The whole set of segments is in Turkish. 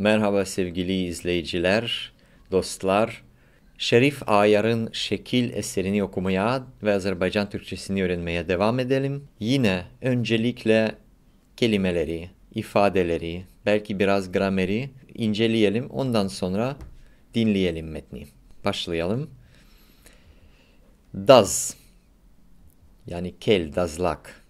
Merhaba sevgili izleyiciler, dostlar. Şerif Ayar'ın Şekil eserini okumaya ve Azerbaycan Türkçesini öğrenmeye devam edelim. Yine öncelikle kelimeleri, ifadeleri, belki biraz grameri inceleyelim. Ondan sonra dinleyelim metni. Başlayalım. Daz yani kel, dazlak.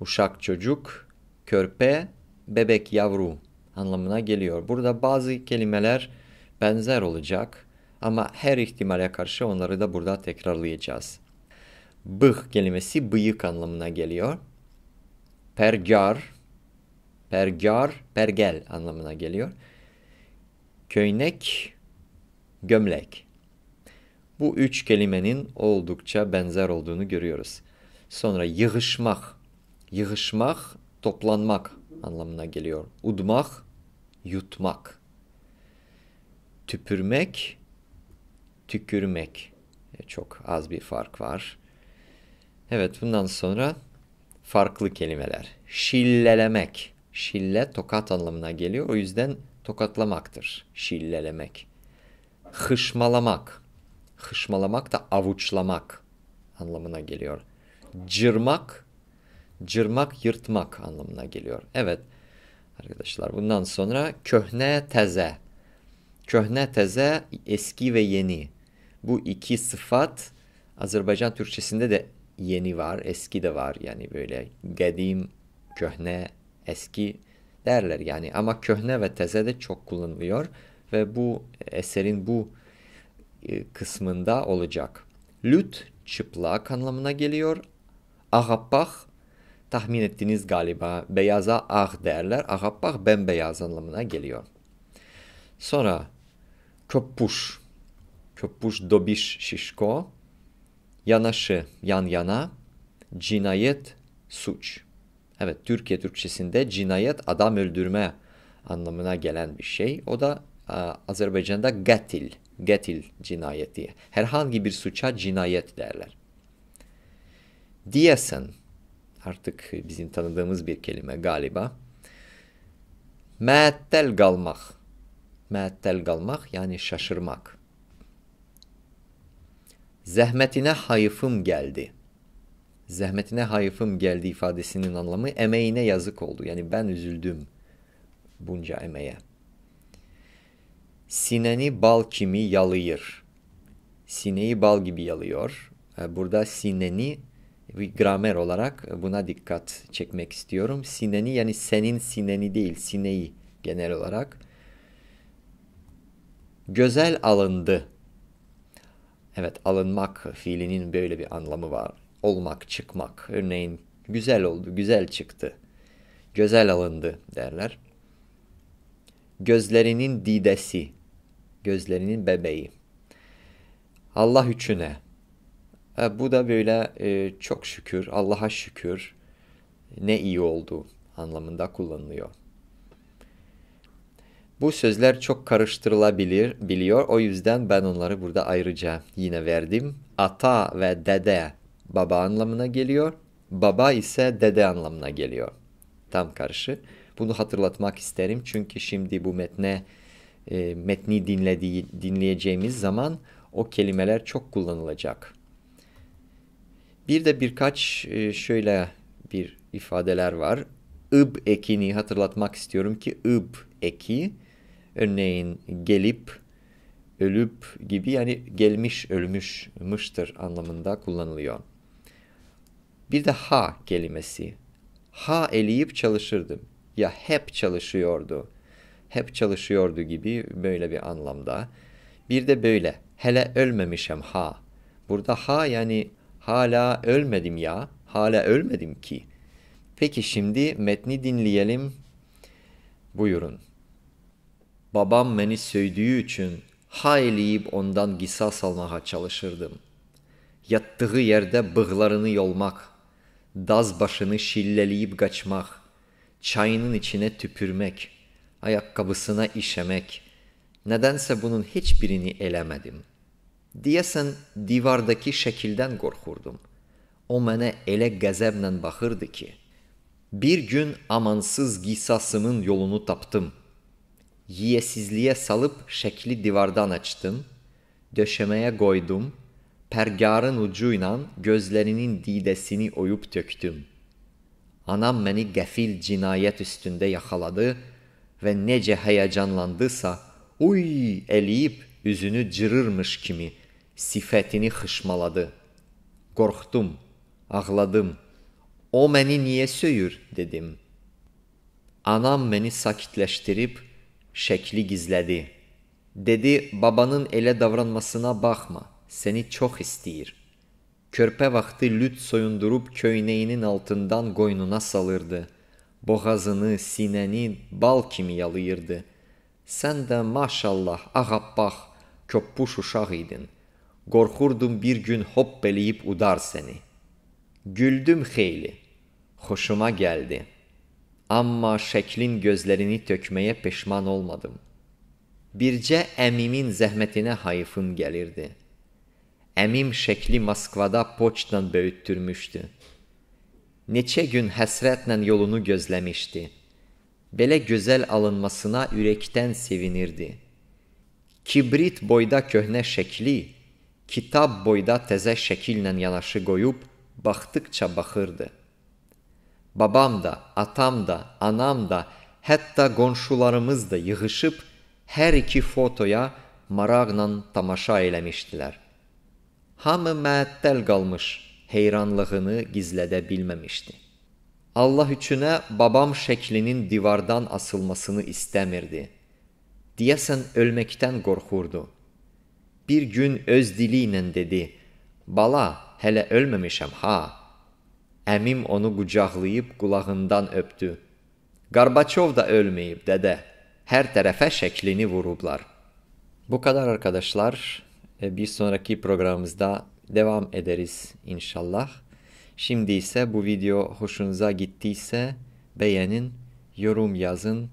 Uşak çocuk, körpe, bebek yavru anlamına geliyor. Burada bazı kelimeler benzer olacak ama her ihtimale karşı onları da burada tekrarlayacağız. Bıh kelimesi bıyık anlamına geliyor. Pergar, pergar, pergel anlamına geliyor. Köynek, gömlek. Bu üç kelimenin oldukça benzer olduğunu görüyoruz. Sonra yığışmak. Yığışmak, toplanmak anlamına geliyor. Udmak, yutmak. Tüpürmek, tükürmek. E, çok az bir fark var. Evet bundan sonra farklı kelimeler. Şillelemek. Şille tokat anlamına geliyor. O yüzden tokatlamaktır. Şillelemek. Hışmalamak. Hışmalamak da avuçlamak anlamına geliyor. Cırmak, cırmak, yırtmak anlamına geliyor. Evet, Arkadaşlar bundan sonra köhne teze. Köhne teze eski ve yeni. Bu iki sıfat Azerbaycan Türkçesinde de yeni var, eski de var. Yani böyle kadim, köhne, eski derler yani. Ama köhne ve teze de çok kullanılıyor ve bu eserin bu e, kısmında olacak. Lüt çıplak anlamına geliyor. Agapah tahmin ettiğiniz galiba beyaza ah derler. Ahabbah ah, ah, bembeyaz anlamına geliyor. Sonra köpüş. Köpüş dobiş şişko. Yanaşı yan yana. Cinayet suç. Evet Türkiye Türkçesinde cinayet adam öldürme anlamına gelen bir şey. O da e, Azerbaycan'da gatil, gatil cinayeti. Herhangi bir suça cinayet derler. Diyesen artık bizim tanıdığımız bir kelime galiba. Me'tel kalmak. Me'tel kalmak yani şaşırmak. Zehmetine hayıfım geldi. Zehmetine hayıfım geldi ifadesinin anlamı emeğine yazık oldu. Yani ben üzüldüm bunca emeğe. Sineni bal kimi yalıyor. Sineyi bal gibi yalıyor. Burada sineni bir gramer olarak buna dikkat çekmek istiyorum. Sineni yani senin sineni değil sineyi genel olarak. güzel alındı. Evet alınmak fiilinin böyle bir anlamı var. Olmak, çıkmak. Örneğin güzel oldu, güzel çıktı. güzel alındı derler. Gözlerinin didesi. Gözlerinin bebeği. Allah üçüne. E, bu da böyle e, çok şükür, Allah'a şükür ne iyi oldu anlamında kullanılıyor. Bu sözler çok karıştırılabilir biliyor. O yüzden ben onları burada ayrıca yine verdim. Ata ve dede baba anlamına geliyor. Baba ise dede anlamına geliyor. Tam karşı. Bunu hatırlatmak isterim çünkü şimdi bu metne e, metni dinlediği, dinleyeceğimiz zaman o kelimeler çok kullanılacak. Bir de birkaç e, şöyle bir ifadeler var. ıb ekini hatırlatmak istiyorum ki ıb eki örneğin gelip ölüp gibi yani gelmiş ölmüş anlamında kullanılıyor. Bir de ha kelimesi. Ha eleyip çalışırdım. Ya hep çalışıyordu. Hep çalışıyordu gibi böyle bir anlamda. Bir de böyle. Hele ölmemişim ha. Burada ha yani Hala ölmedim ya, hala ölmedim ki. Peki şimdi metni dinleyelim. Buyurun. Babam beni söydüğü için hayleyip ondan gisas almaya çalışırdım. Yattığı yerde bığlarını yolmak, daz başını şilleleyip kaçmak, çayının içine tüpürmek, ayakkabısına işemek. Nedense bunun hiçbirini elemedim.'' Diyəsən divardakı şəkildən qorxurdum. O mənə elə qəzəblə baxırdı ki, bir gün amansız qisasımın yolunu tapdım. Yiyəsizliyə salıb şəkli divardan açdım, döşəməyə qoydum, pərgarın ucu ilə gözlərinin didəsini oyub tökdüm. Anam məni qəfil cinayət üstündə yaxaladı və necə həyəcanlandısa, uy eləyib üzünü cırırmış kimi sifətini xışmaladı. Qorxdum, ağladım. O məni niyə söyür dedim. Anam məni sakitləşdirib şəkli gizlədi. Dedi, babanın elə davranmasına baxma, səni çox istəyir. Körpə vaxtı lüt soyundurub köynəyinin altından qoynuna salırdı. Boğazını, sinəni bal kimi yalayırdı. Sən də maşallah ağappaq, köppuş uşaq idin. Qorxurdum bir gün hop eləyib udar səni. Güldüm xeyli. Xoşuma gəldi. Amma şəklin gözlərini tökməyə peşman olmadım. Bircə əmimin zəhmətinə hayıfım gəlirdi. Əmim şəkli Moskvada poçtdan böyütdürmüşdü. Neçə gün həsrətlə yolunu gözləmişdi. Belə gözəl alınmasına ürəkdən sevinirdi. Kibrit boyda köhnə şəkli kitab boyda təzə şəkillə yanaşı qoyub baxdıqca baxırdı. Babam da, atam da, anam da, hətta qonşularımız da yığışıb hər iki fotoya maraqla tamaşa eləmişdilər. Hamı məəttəl qalmış, heyranlığını gizlədə bilməmişdi. Allah üçünə babam şəklinin divardan asılmasını istəmirdi. Deyəsən ölməkdən qorxurdu bir gün öz dili ilə dedi, Bala, hələ ölməmişəm ha. Əmim onu qucaqlayıb qulağından öpdü. Qarbaçov da ölməyib dədə. Hər tərəfə şəklini vurublar. Bu kadar arkadaşlar. E, bir sonraki programımızda devam ederiz inşallah. Şimdi ise bu video hoşunuza gittiyse beğenin, yorum yazın.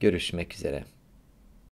Görüşmek üzere.